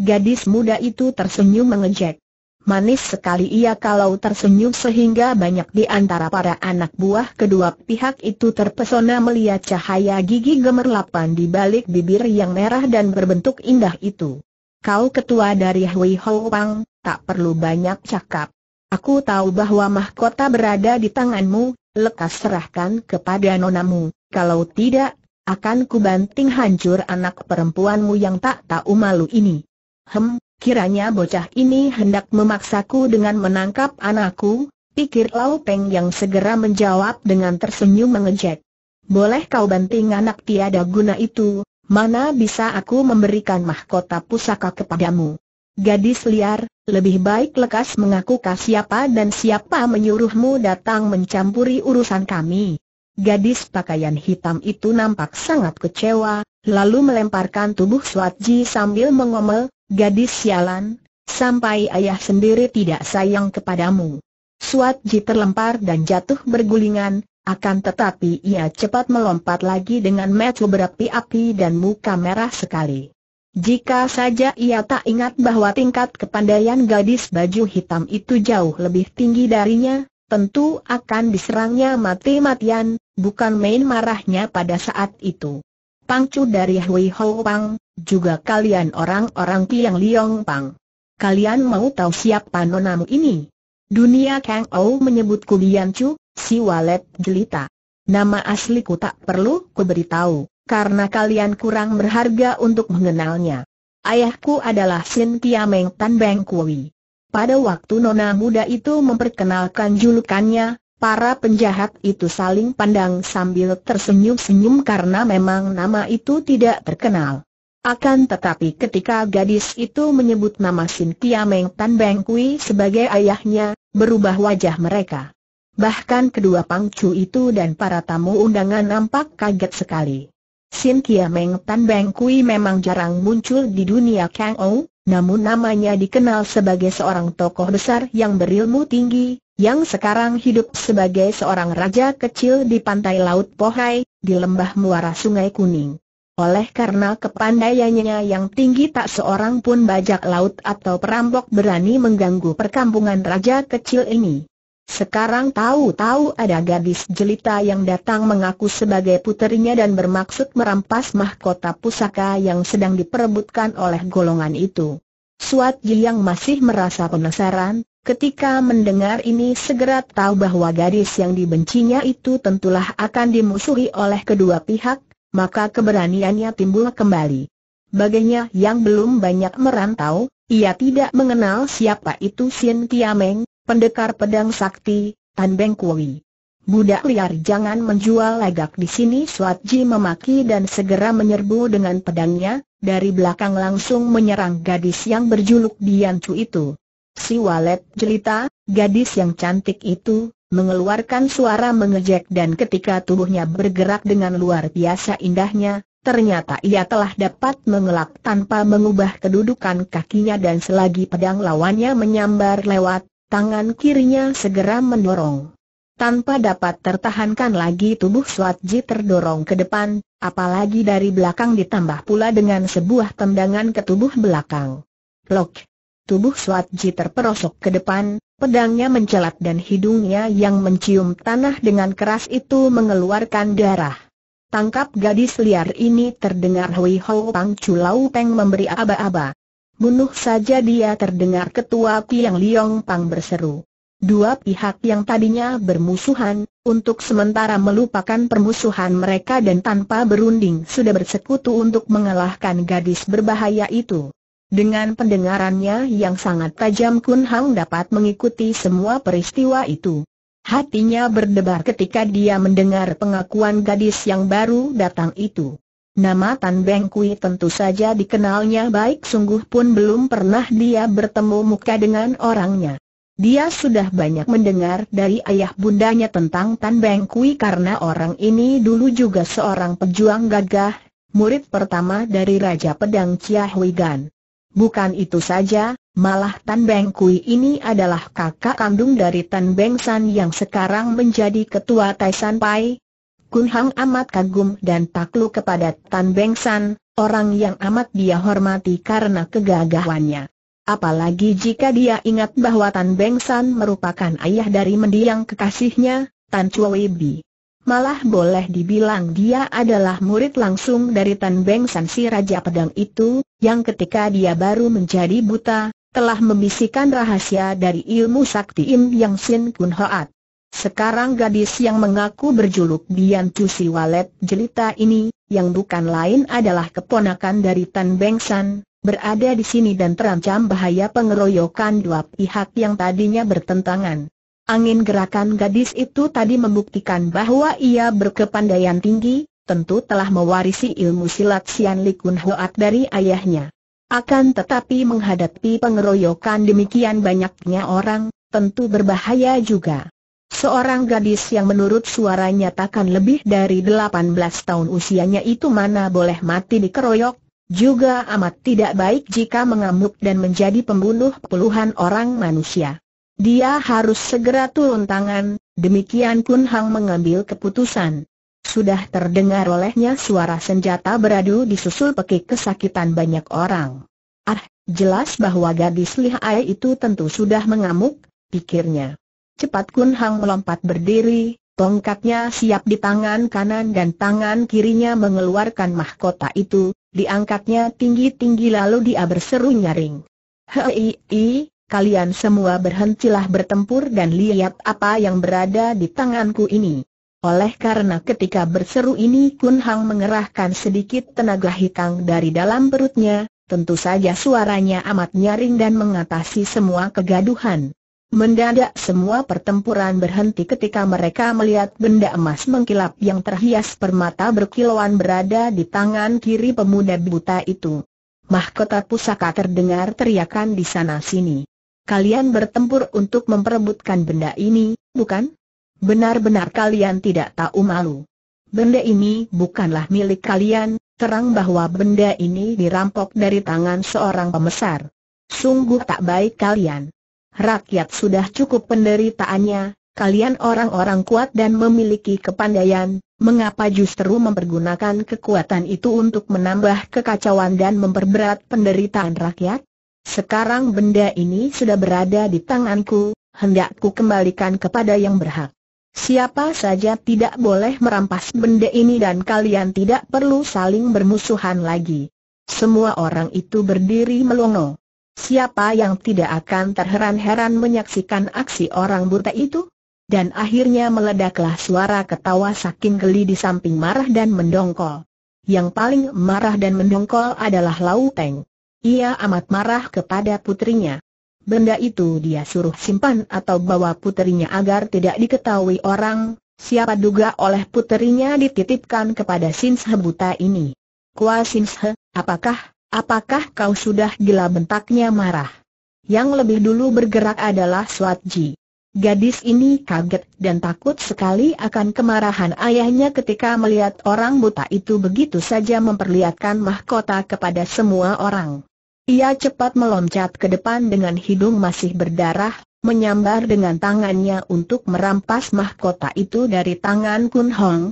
Gadis muda itu tersenyum mengejek. Manis sekali ia kalau tersenyum sehingga banyak di antara para anak buah kedua pihak itu terpesona melihat cahaya gigi gemerlapan di balik bibir yang merah dan berbentuk indah itu kau ketua dari Hui Hong Pang, tak perlu banyak cakap. Aku tahu bahwa mahkota berada di tanganmu, lekas serahkan kepada nonamu, kalau tidak, akan kubanting hancur anak perempuanmu yang tak tahu malu ini. Hem, kiranya bocah ini hendak memaksaku dengan menangkap anakku, pikir Lau Peng yang segera menjawab dengan tersenyum mengejek. Boleh kau banting anak tiada guna itu, mana bisa aku memberikan mahkota pusaka kepadamu? Gadis liar, lebih baik lekas mengaku kah siapa dan siapa menyuruhmu datang mencampuri urusan kami. Gadis pakaian hitam itu nampak sangat kecewa, lalu melemparkan tubuh Swatji sambil mengomel, gadis sialan, sampai ayah sendiri tidak sayang kepadamu. Swatji terlempar dan jatuh bergulingan, akan tetapi ia cepat melompat lagi dengan metu berapi-api dan muka merah sekali. Jika saja ia tak ingat bahwa tingkat kepandaian gadis baju hitam itu jauh lebih tinggi darinya, tentu akan diserangnya mati-matian, bukan main marahnya pada saat itu. Pangcu dari Hui Ho Pang, juga kalian orang-orang Tiang Liong Pang. Kalian mau tahu siapa nonamu ini? Dunia Kang Ou menyebut Kulian Chu, si walet jelita. Nama asliku tak perlu ku beritahu, karena kalian kurang berharga untuk mengenalnya. Ayahku adalah Sin Kiameng Tan Beng Kui. Pada waktu nona muda itu memperkenalkan julukannya, para penjahat itu saling pandang sambil tersenyum-senyum karena memang nama itu tidak terkenal. Akan tetapi ketika gadis itu menyebut nama Sin Kiameng Tan Beng Kui sebagai ayahnya, berubah wajah mereka. Bahkan kedua pangcu itu dan para tamu undangan nampak kaget sekali. Sin Kia Meng Tan Beng Kui memang jarang muncul di dunia Kang Ou, namun namanya dikenal sebagai seorang tokoh besar yang berilmu tinggi, yang sekarang hidup sebagai seorang raja kecil di pantai Laut Pohai, di lembah muara Sungai Kuning. Oleh karena kepandaiannya yang tinggi tak seorang pun bajak laut atau perampok berani mengganggu perkampungan raja kecil ini. Sekarang tahu-tahu ada gadis jelita yang datang mengaku sebagai puterinya dan bermaksud merampas mahkota pusaka yang sedang diperebutkan oleh golongan itu. Suat Ji yang masih merasa penasaran, ketika mendengar ini segera tahu bahwa gadis yang dibencinya itu tentulah akan dimusuhi oleh kedua pihak, maka keberaniannya timbul kembali. Baginya yang belum banyak merantau, ia tidak mengenal siapa itu Sin Tiameng, Pendekar pedang sakti, Tan Beng Kui. Budak liar jangan menjual legak di sini Suat Ji memaki dan segera menyerbu dengan pedangnya, dari belakang langsung menyerang gadis yang berjuluk Chu itu. Si walet jelita, gadis yang cantik itu, mengeluarkan suara mengejek dan ketika tubuhnya bergerak dengan luar biasa indahnya, ternyata ia telah dapat mengelak tanpa mengubah kedudukan kakinya dan selagi pedang lawannya menyambar lewat, tangan kirinya segera mendorong. Tanpa dapat tertahankan lagi tubuh Swatji terdorong ke depan, apalagi dari belakang ditambah pula dengan sebuah tendangan ke tubuh belakang. Lok! Tubuh Swatji terperosok ke depan, pedangnya mencelat dan hidungnya yang mencium tanah dengan keras itu mengeluarkan darah. Tangkap gadis liar ini terdengar Hui Ho Pang Chu Lau Peng memberi aba-aba. Bunuh saja dia terdengar ketua Piang Liong Pang berseru. Dua pihak yang tadinya bermusuhan, untuk sementara melupakan permusuhan mereka dan tanpa berunding sudah bersekutu untuk mengalahkan gadis berbahaya itu. Dengan pendengarannya yang sangat tajam Kun Hang dapat mengikuti semua peristiwa itu. Hatinya berdebar ketika dia mendengar pengakuan gadis yang baru datang itu. Nama Tan Beng Kui tentu saja dikenalnya baik sungguh pun belum pernah dia bertemu muka dengan orangnya. Dia sudah banyak mendengar dari ayah bundanya tentang Tan Beng Kui karena orang ini dulu juga seorang pejuang gagah, murid pertama dari Raja Pedang Chia Hui Gan. Bukan itu saja, malah Tan Beng Kui ini adalah kakak kandung dari Tan Beng San yang sekarang menjadi ketua Taisan Pai, Kun Hang amat kagum dan takluk kepada Tan Beng San, orang yang amat dia hormati karena kegagahannya. Apalagi jika dia ingat bahwa Tan Beng San merupakan ayah dari mendiang kekasihnya, Tan Wei Bi. Malah boleh dibilang dia adalah murid langsung dari Tan Beng San si Raja Pedang itu, yang ketika dia baru menjadi buta, telah membisikkan rahasia dari ilmu sakti Im Yang Sin Kun Hoat. Sekarang gadis yang mengaku berjuluk Bian Cusi Walet Jelita ini, yang bukan lain adalah keponakan dari Tan Beng San, berada di sini dan terancam bahaya pengeroyokan dua pihak yang tadinya bertentangan. Angin gerakan gadis itu tadi membuktikan bahwa ia berkepandaian tinggi, tentu telah mewarisi ilmu silat Sian Likun Hoat dari ayahnya. Akan tetapi menghadapi pengeroyokan demikian banyaknya orang, tentu berbahaya juga. Seorang gadis yang menurut suaranya takkan lebih dari 18 tahun usianya itu mana boleh mati dikeroyok, juga amat tidak baik jika mengamuk dan menjadi pembunuh puluhan orang manusia. Dia harus segera turun tangan, demikian pun Hang mengambil keputusan. Sudah terdengar olehnya suara senjata beradu disusul pekik kesakitan banyak orang. Ah, jelas bahwa gadis lihai itu tentu sudah mengamuk, pikirnya. Cepat Kun Hang melompat berdiri, tongkatnya siap di tangan kanan dan tangan kirinya mengeluarkan mahkota itu, diangkatnya tinggi-tinggi lalu dia berseru nyaring. Hei, kalian semua berhentilah bertempur dan lihat apa yang berada di tanganku ini. Oleh karena ketika berseru ini Kun Hang mengerahkan sedikit tenaga hitam dari dalam perutnya, tentu saja suaranya amat nyaring dan mengatasi semua kegaduhan. Mendadak semua pertempuran berhenti ketika mereka melihat benda emas mengkilap yang terhias permata berkilauan berada di tangan kiri pemuda buta itu. Mahkota pusaka terdengar teriakan di sana-sini. Kalian bertempur untuk memperebutkan benda ini, bukan? Benar-benar kalian tidak tahu malu. Benda ini bukanlah milik kalian, terang bahwa benda ini dirampok dari tangan seorang pemesar. Sungguh tak baik kalian rakyat sudah cukup penderitaannya, kalian orang-orang kuat dan memiliki kepandaian, mengapa justru mempergunakan kekuatan itu untuk menambah kekacauan dan memperberat penderitaan rakyat? Sekarang benda ini sudah berada di tanganku, hendakku kembalikan kepada yang berhak. Siapa saja tidak boleh merampas benda ini dan kalian tidak perlu saling bermusuhan lagi. Semua orang itu berdiri melongo. Siapa yang tidak akan terheran-heran menyaksikan aksi orang buta itu? Dan akhirnya meledaklah suara ketawa saking geli di samping marah dan mendongkol. Yang paling marah dan mendongkol adalah Lau Teng. Ia amat marah kepada putrinya. Benda itu dia suruh simpan atau bawa putrinya agar tidak diketahui orang, siapa duga oleh putrinya dititipkan kepada Sinshe Buta ini. Kua apakah Apakah kau sudah gila bentaknya marah? Yang lebih dulu bergerak adalah Swat Ji. Gadis ini kaget dan takut sekali akan kemarahan ayahnya ketika melihat orang buta itu begitu saja memperlihatkan mahkota kepada semua orang. Ia cepat meloncat ke depan dengan hidung masih berdarah, menyambar dengan tangannya untuk merampas mahkota itu dari tangan Kun Hong.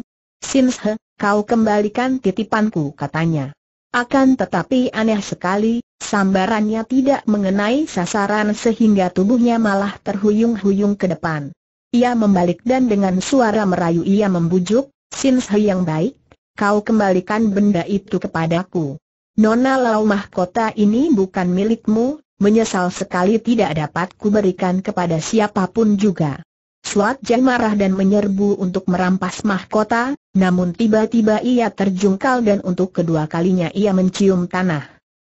Sinshe, kau kembalikan titipanku katanya. Akan tetapi aneh sekali, sambarannya tidak mengenai sasaran sehingga tubuhnya malah terhuyung-huyung ke depan. Ia membalik dan dengan suara merayu ia membujuk, Sin yang baik, kau kembalikan benda itu kepadaku. Nona Lau mahkota ini bukan milikmu, menyesal sekali tidak dapat kuberikan kepada siapapun juga. Suat Jai marah dan menyerbu untuk merampas mahkota, namun tiba-tiba ia terjungkal dan untuk kedua kalinya ia mencium tanah.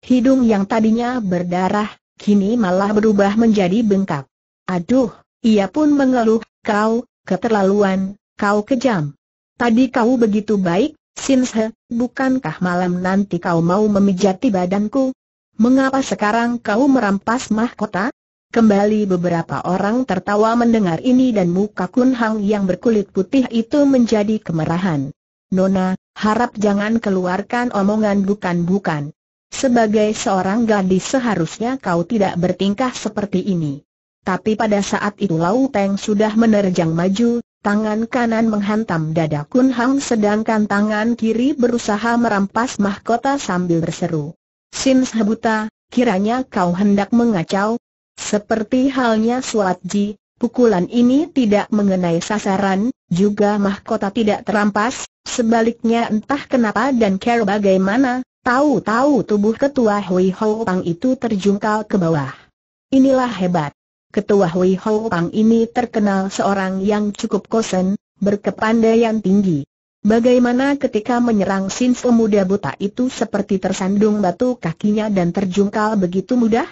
Hidung yang tadinya berdarah, kini malah berubah menjadi bengkak. Aduh, ia pun mengeluh, kau, keterlaluan, kau kejam. Tadi kau begitu baik, Sinse, bukankah malam nanti kau mau memijati badanku? Mengapa sekarang kau merampas mahkota? Kembali beberapa orang tertawa mendengar ini dan muka Kun Hang yang berkulit putih itu menjadi kemerahan. Nona, harap jangan keluarkan omongan bukan-bukan. Sebagai seorang gadis seharusnya kau tidak bertingkah seperti ini. Tapi pada saat itu Lau Peng sudah menerjang maju, tangan kanan menghantam dada Kun Hang sedangkan tangan kiri berusaha merampas mahkota sambil berseru. Sims Sebuta, kiranya kau hendak mengacau, seperti halnya Suat Ji, pukulan ini tidak mengenai sasaran, juga mahkota tidak terampas, sebaliknya entah kenapa dan care bagaimana, tahu-tahu tubuh ketua Hui Ho Pang itu terjungkal ke bawah. Inilah hebat. Ketua Hui Ho Pang ini terkenal seorang yang cukup kosen, berkepandaian tinggi. Bagaimana ketika menyerang sins pemuda buta itu seperti tersandung batu kakinya dan terjungkal begitu mudah?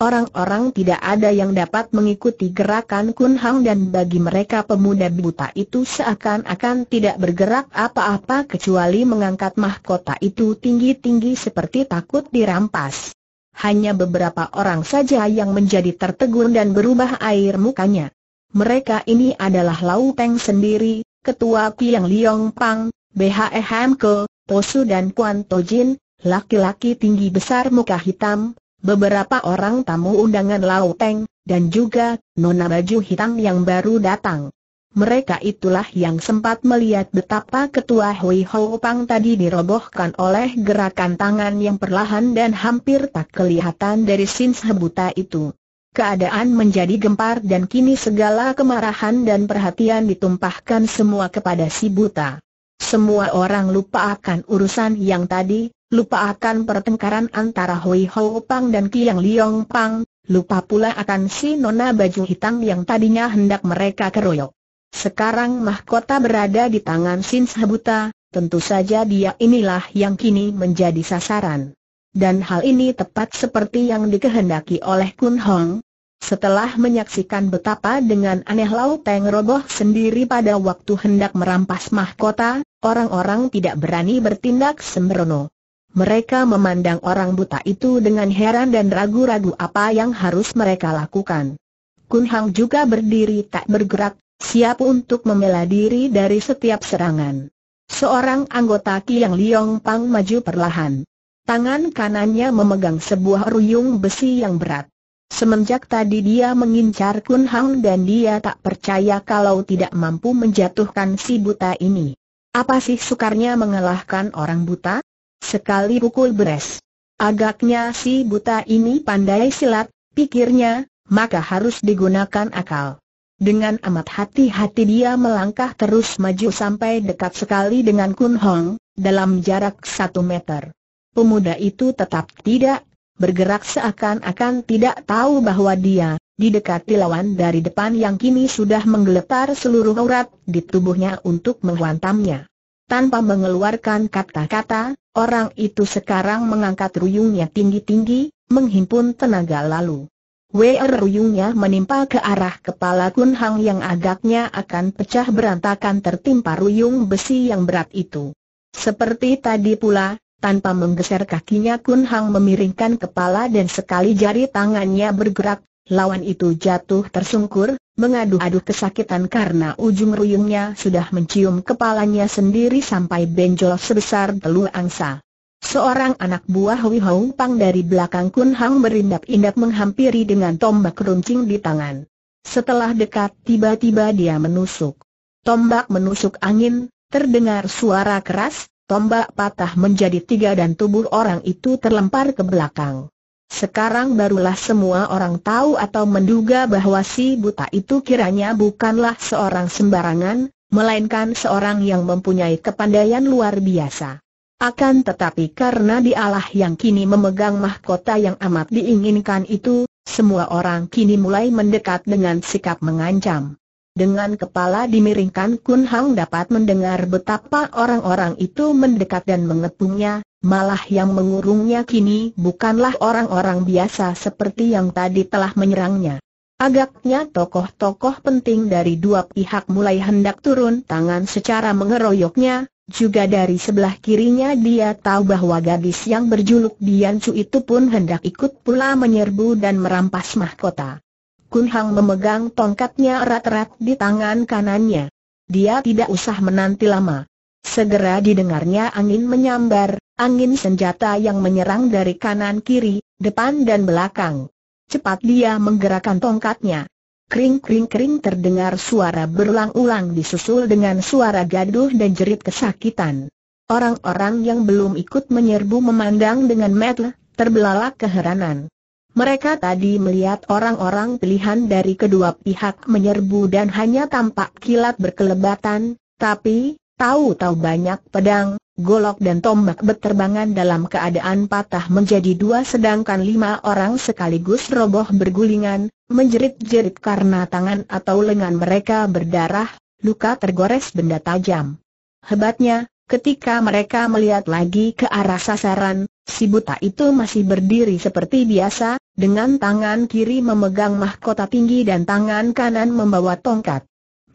Orang-orang tidak ada yang dapat mengikuti gerakan Kun Hang dan bagi mereka pemuda buta itu seakan-akan tidak bergerak apa-apa kecuali mengangkat mahkota itu tinggi-tinggi seperti takut dirampas. Hanya beberapa orang saja yang menjadi tertegun dan berubah air mukanya. Mereka ini adalah Lau Peng sendiri, Ketua Kiang Liong Pang, BHE Hamke, Tosu dan Kuan Tojin, laki-laki tinggi besar muka hitam, beberapa orang tamu undangan Lauteng, dan juga nona baju hitam yang baru datang. Mereka itulah yang sempat melihat betapa ketua Hui Hou Pang tadi dirobohkan oleh gerakan tangan yang perlahan dan hampir tak kelihatan dari Sin Sebuta itu. Keadaan menjadi gempar dan kini segala kemarahan dan perhatian ditumpahkan semua kepada si buta. Semua orang lupa akan urusan yang tadi, lupa akan pertengkaran antara Hui Ho Pang dan Kiang Liong Pang, lupa pula akan si nona baju hitam yang tadinya hendak mereka keroyok. Sekarang mahkota berada di tangan Sin Sabuta, tentu saja dia inilah yang kini menjadi sasaran. Dan hal ini tepat seperti yang dikehendaki oleh Kun Hong, setelah menyaksikan betapa dengan aneh Lau Teng roboh sendiri pada waktu hendak merampas mahkota, orang-orang tidak berani bertindak sembrono. Mereka memandang orang buta itu dengan heran dan ragu-ragu apa yang harus mereka lakukan. Kun Hang juga berdiri tak bergerak, siap untuk membela diri dari setiap serangan. Seorang anggota Kiang Liong Pang maju perlahan. Tangan kanannya memegang sebuah ruyung besi yang berat. Semenjak tadi dia mengincar Kun Hang dan dia tak percaya kalau tidak mampu menjatuhkan si buta ini. Apa sih sukarnya mengalahkan orang buta? Sekali pukul beres. Agaknya si buta ini pandai silat, pikirnya, maka harus digunakan akal. Dengan amat hati-hati dia melangkah terus maju sampai dekat sekali dengan Kun Hong, dalam jarak satu meter. Pemuda itu tetap tidak bergerak seakan-akan tidak tahu bahwa dia didekati lawan dari depan yang kini sudah menggeletar seluruh urat di tubuhnya untuk menghantamnya. Tanpa mengeluarkan kata-kata, Orang itu sekarang mengangkat ruyungnya tinggi-tinggi, menghimpun tenaga lalu. Wer ruyungnya menimpa ke arah kepala Kun Hang yang agaknya akan pecah berantakan tertimpa ruyung besi yang berat itu. Seperti tadi pula, tanpa menggeser kakinya Kun Hang memiringkan kepala dan sekali jari tangannya bergerak, Lawan itu jatuh tersungkur, mengadu-adu kesakitan karena ujung ruyungnya sudah mencium kepalanya sendiri sampai benjol sebesar telur angsa. Seorang anak buah Hui Hong Pang dari belakang Kun Hang berindap-indap menghampiri dengan tombak runcing di tangan. Setelah dekat tiba-tiba dia menusuk. Tombak menusuk angin, terdengar suara keras, tombak patah menjadi tiga dan tubuh orang itu terlempar ke belakang. Sekarang barulah semua orang tahu atau menduga bahwa si buta itu kiranya bukanlah seorang sembarangan, melainkan seorang yang mempunyai kepandaian luar biasa. Akan tetapi karena dialah yang kini memegang mahkota yang amat diinginkan itu, semua orang kini mulai mendekat dengan sikap mengancam. Dengan kepala dimiringkan Kun Hang dapat mendengar betapa orang-orang itu mendekat dan mengepungnya, malah yang mengurungnya kini bukanlah orang-orang biasa seperti yang tadi telah menyerangnya. Agaknya tokoh-tokoh penting dari dua pihak mulai hendak turun tangan secara mengeroyoknya, juga dari sebelah kirinya dia tahu bahwa gadis yang berjuluk Dian Chu itu pun hendak ikut pula menyerbu dan merampas mahkota. Kun Hang memegang tongkatnya erat-erat di tangan kanannya. Dia tidak usah menanti lama. Segera didengarnya angin menyambar, angin senjata yang menyerang dari kanan kiri, depan dan belakang. Cepat dia menggerakkan tongkatnya. Kring-kring-kring terdengar suara berulang-ulang disusul dengan suara gaduh dan jerit kesakitan. Orang-orang yang belum ikut menyerbu memandang dengan metel, terbelalak keheranan. Mereka tadi melihat orang-orang pilihan dari kedua pihak menyerbu dan hanya tampak kilat berkelebatan, tapi, tahu-tahu banyak pedang, golok dan tombak berterbangan dalam keadaan patah menjadi dua sedangkan lima orang sekaligus roboh bergulingan, menjerit-jerit karena tangan atau lengan mereka berdarah, luka tergores benda tajam. Hebatnya, Ketika mereka melihat lagi ke arah sasaran, si buta itu masih berdiri seperti biasa, dengan tangan kiri memegang mahkota tinggi dan tangan kanan membawa tongkat.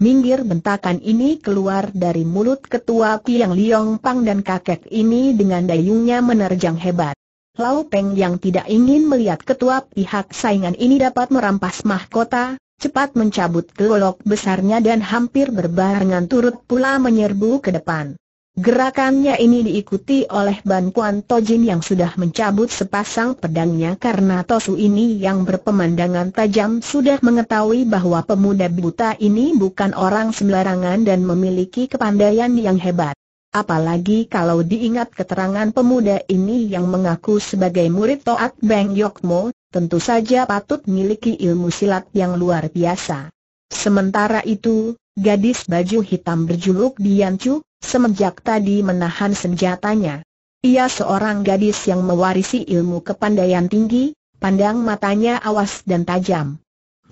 Minggir bentakan ini keluar dari mulut ketua Piang Liong Pang dan kakek ini dengan dayungnya menerjang hebat. Lau Peng yang tidak ingin melihat ketua pihak saingan ini dapat merampas mahkota, cepat mencabut golok besarnya dan hampir berbarengan turut pula menyerbu ke depan. Gerakannya ini diikuti oleh Ban Kuan Tojin yang sudah mencabut sepasang pedangnya karena Tosu ini yang berpemandangan tajam sudah mengetahui bahwa pemuda buta ini bukan orang sembarangan dan memiliki kepandaian yang hebat. Apalagi kalau diingat keterangan pemuda ini yang mengaku sebagai murid Toat Beng Yokmo, tentu saja patut miliki ilmu silat yang luar biasa. Sementara itu, Gadis baju hitam berjuluk Chuk, semenjak tadi menahan senjatanya. Ia seorang gadis yang mewarisi ilmu kepandaian tinggi, pandang matanya awas dan tajam.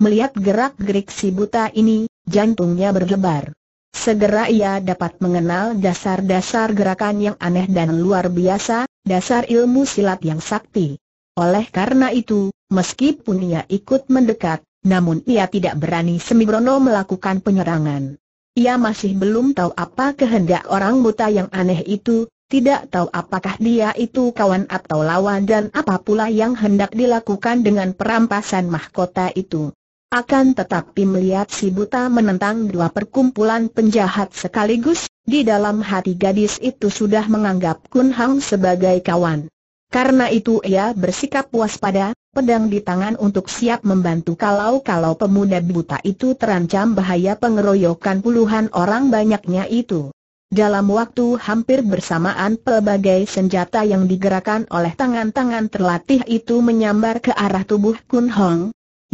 Melihat gerak-gerik si buta ini, jantungnya berdebar. Segera ia dapat mengenal dasar-dasar gerakan yang aneh dan luar biasa, dasar ilmu silat yang sakti. Oleh karena itu, meskipun ia ikut mendekat, namun ia tidak berani sembrono melakukan penyerangan. Ia masih belum tahu apa kehendak orang buta yang aneh itu, tidak tahu apakah dia itu kawan atau lawan dan apa pula yang hendak dilakukan dengan perampasan mahkota itu. Akan tetapi melihat si buta menentang dua perkumpulan penjahat sekaligus, di dalam hati gadis itu sudah menganggap Kun Hang sebagai kawan. Karena itu ia bersikap waspada, pedang di tangan untuk siap membantu kalau-kalau pemuda buta itu terancam bahaya pengeroyokan puluhan orang banyaknya itu. Dalam waktu hampir bersamaan pelbagai senjata yang digerakkan oleh tangan-tangan terlatih itu menyambar ke arah tubuh Kun Hong.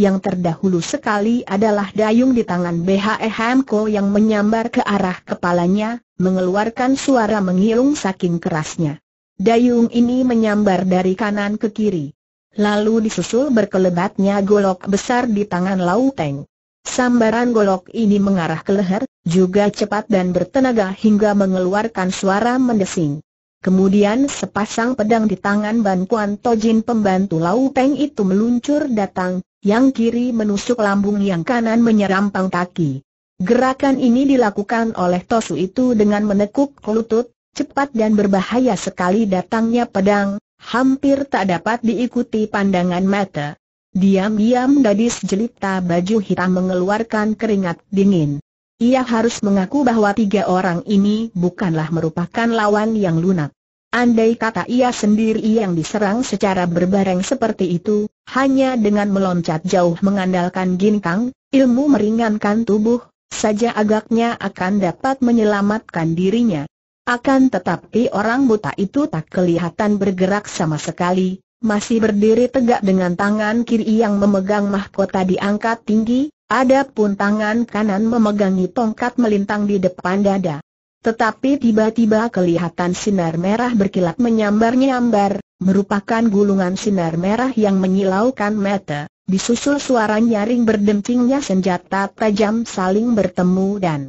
Yang terdahulu sekali adalah dayung di tangan BHE Hamko yang menyambar ke arah kepalanya, mengeluarkan suara menghilung saking kerasnya. Dayung ini menyambar dari kanan ke kiri. Lalu disusul berkelebatnya golok besar di tangan Lau Teng. Sambaran golok ini mengarah ke leher, juga cepat dan bertenaga hingga mengeluarkan suara mendesing. Kemudian sepasang pedang di tangan bantuan Tojin pembantu Lau Peng itu meluncur datang, yang kiri menusuk lambung yang kanan menyerampang kaki. Gerakan ini dilakukan oleh Tosu itu dengan menekuk lutut, cepat dan berbahaya sekali datangnya pedang, hampir tak dapat diikuti pandangan mata. Diam-diam gadis jelita baju hitam mengeluarkan keringat dingin. Ia harus mengaku bahwa tiga orang ini bukanlah merupakan lawan yang lunak. Andai kata ia sendiri yang diserang secara berbareng seperti itu, hanya dengan meloncat jauh mengandalkan ginkang, ilmu meringankan tubuh, saja agaknya akan dapat menyelamatkan dirinya. Akan tetapi orang buta itu tak kelihatan bergerak sama sekali, masih berdiri tegak dengan tangan kiri yang memegang mahkota diangkat tinggi, ada pun tangan kanan memegangi tongkat melintang di depan dada. Tetapi tiba-tiba kelihatan sinar merah berkilat menyambar-nyambar, merupakan gulungan sinar merah yang menyilaukan mata, disusul suara nyaring berdentingnya senjata tajam saling bertemu dan